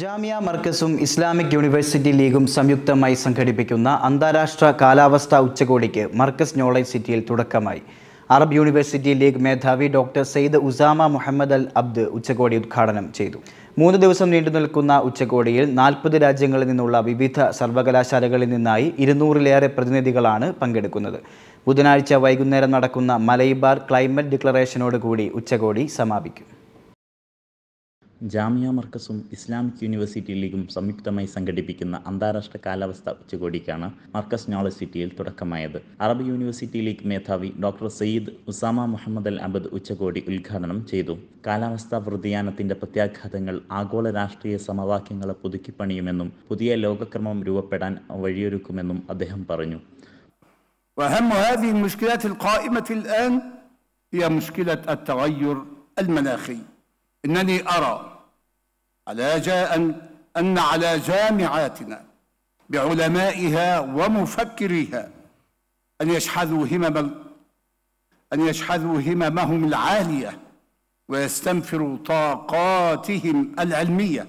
Jamia മർക്കസും Islamic university ലീഗും സംയുക്തമായി സംഘടിപ്പിക്കുന്ന അന്താരാഷ്ട്ര കാലാവസ്ഥ ഉച്ചകോടിക്ക് മർക്കസ് നോളജ് സിറ്റിയിൽ തുടക്കമായി അറബ് യൂണിവേഴ്സിറ്റി ലീഗ് മേധാവി doctor Sayed Usama Muhammad Al Abd ഉച്ചകോടി ഉദ്ഘാടനം ചെയ്തു മൂന്ന് ദിവസം നീണ്ടുനിൽക്കുന്ന ഉച്ചകോടിയിൽ നാൽപ്പത് രാജ്യങ്ങളിൽ നിന്നുള്ള വിവിധ സർവകലാശാലകളിൽ നിന്നായി ഇരുന്നൂറിലേറെ പ്രതിനിധികളാണ് പങ്കെടുക്കുന്നത് ബുധനാഴ്ച വൈകുന്നേരം നടക്കുന്ന മലൈബാർ ക്ലൈമറ്റ് ഡിക്ലറേഷനോടുകൂടി ഉച്ചകോടി സമാപിക്കും ജാമിയ മർക്കസും ഇസ്ലാമിക് യൂണിവേഴ്സിറ്റി ലീഗും സംയുക്തമായി സംഘടിപ്പിക്കുന്ന അന്താരാഷ്ട്ര കാലാവസ്ഥ ഉച്ചകോടിക്കാണ് മർക്കസ് നോളജ് സിറ്റിയിൽ തുടക്കമായത് അറബ് യൂണിവേഴ്സിറ്റി ലീഗ് മേധാവി doctor Sayyid Usama Muhammad Al Abad ഉച്ചകോടി ഉദ്ഘാടനം ചെയ്തു കാലാവസ്ഥാ വൃതിയാനത്തിന്റെ പ്രത്യാഘാതങ്ങൾ ആഗോള രാഷ്ട്രീയ സമവാക്യങ്ങളെ പുതുക്കിപ്പണിയുമെന്നും പുതിയ ലോകക്രമം രൂപപ്പെടാൻ വഴിയൊരുക്കുമെന്നും അദ്ദേഹം പറഞ്ഞു المناخي إنني أرى على جاء أن على جامعاتنا بعلمائها ومفكريها أن يشحذوا همم أن يشحذوا هممهم العالية ويستنفروا طاقاتهم العلميه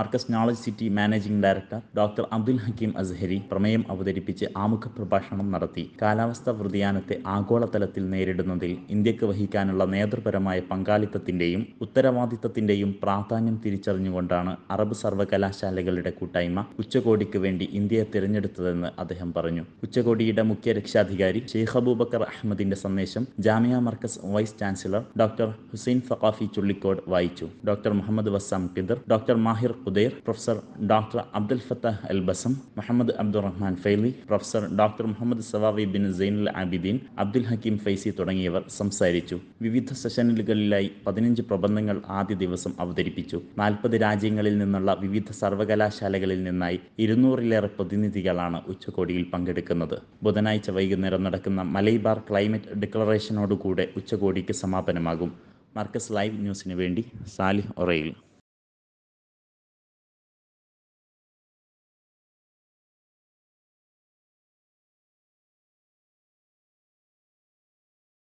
Markaz knowledge city managing director doctor Abdul Hakeem Azhari പ്രമേയം അവതരിപ്പിച്ച് ആമുഖ പ്രഭാഷണം നടത്തി കാലാവസ്ഥ വൃതിയാനത്തെ ആഗോളതലത്തിൽ നേരിടുന്നതിൽ ഇന്ത്യക്ക് വഹിക്കാനുള്ള നേതൃപരമായ പങ്കാളിത്തത്തിന്റെയും ഉത്തരവാദിത്തത്തിന്റെയും പ്രാധാന്യം തിരിച്ചറിഞ്ഞുകൊണ്ടാണ് അറബ് സർവകലാശാലകളുടെ കൂട്ടായ്മ ഉച്ചകോടിക്ക് വേണ്ടി ഇന്ത്യയെ തിരഞ്ഞെടുത്തതെന്ന് അദ്ദേഹം പറഞ്ഞു ഉച്ചകോടിയുടെ മുഖ്യ രക്ഷാധികാരി ഷെയ്ഖ് അബൂബക്കർ അഹമ്മദിന്റെ സന്ദേശം Jamia Markaz vice chancellor doctor Hussain Saqafi Chullikode വായിച്ചു doctor Muhammad Wassam Khidr doctor Mahir Khudair professor doctor Abdul Fattah Al Basam Muhammad Abdurrahman Faili professor doctor Muhammad Zawawi bin Zainul Abideen Abdul Hakeem Faizi തുടങ്ങിയവർ സംസാരിച്ചു വിവിധ സെഷനുകളിലായി പതിനഞ്ച് പ്രബന്ധങ്ങൾ ആദ്യ ദിവസം അവതരിപ്പിച്ചു നാൽപ്പത് രാജ്യങ്ങളിൽ നിന്നുള്ള വിവിധ സർവകലാശാലകളിൽ നിന്നായി ഇരുന്നൂറിലേറെ പ്രതിനിധികളാണ് ഉച്ചകോടിയിൽ പങ്കെടുക്കുന്നത് ബുധനാഴ്ച വൈകുന്നേരം നടക്കുന്ന മലൈബാർ ക്ലൈമറ്റ് ഡിക്ലറേഷനോടുകൂടെ ഉച്ചകോടിക്ക് സമാപനമാകും മർക്കസ് ലൈവ് ന്യൂസിന് വേണ്ടി സാലിഹ് ഒറയിൽ